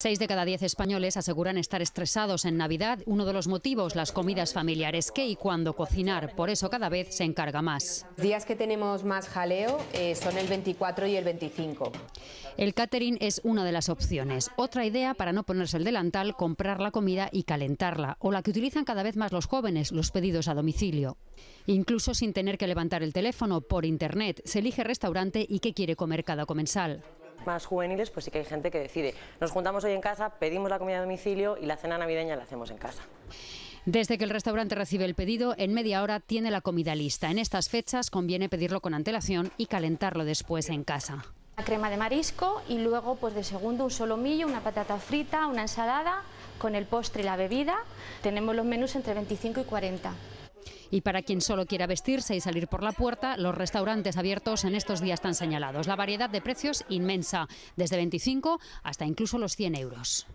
Seis de cada diez españoles aseguran estar estresados en Navidad, uno de los motivos las comidas familiares, qué y cuándo cocinar, por eso cada vez se encarga más. días que tenemos más jaleo eh, son el 24 y el 25. El catering es una de las opciones. Otra idea para no ponerse el delantal, comprar la comida y calentarla, o la que utilizan cada vez más los jóvenes, los pedidos a domicilio. Incluso sin tener que levantar el teléfono por internet, se elige restaurante y qué quiere comer cada comensal más juveniles, pues sí que hay gente que decide, nos juntamos hoy en casa, pedimos la comida a domicilio y la cena navideña la hacemos en casa. Desde que el restaurante recibe el pedido, en media hora tiene la comida lista. En estas fechas conviene pedirlo con antelación y calentarlo después en casa. La crema de marisco y luego pues de segundo un solomillo, una patata frita, una ensalada, con el postre y la bebida. Tenemos los menús entre 25 y 40. Y para quien solo quiera vestirse y salir por la puerta, los restaurantes abiertos en estos días están señalados. La variedad de precios inmensa, desde 25 hasta incluso los 100 euros.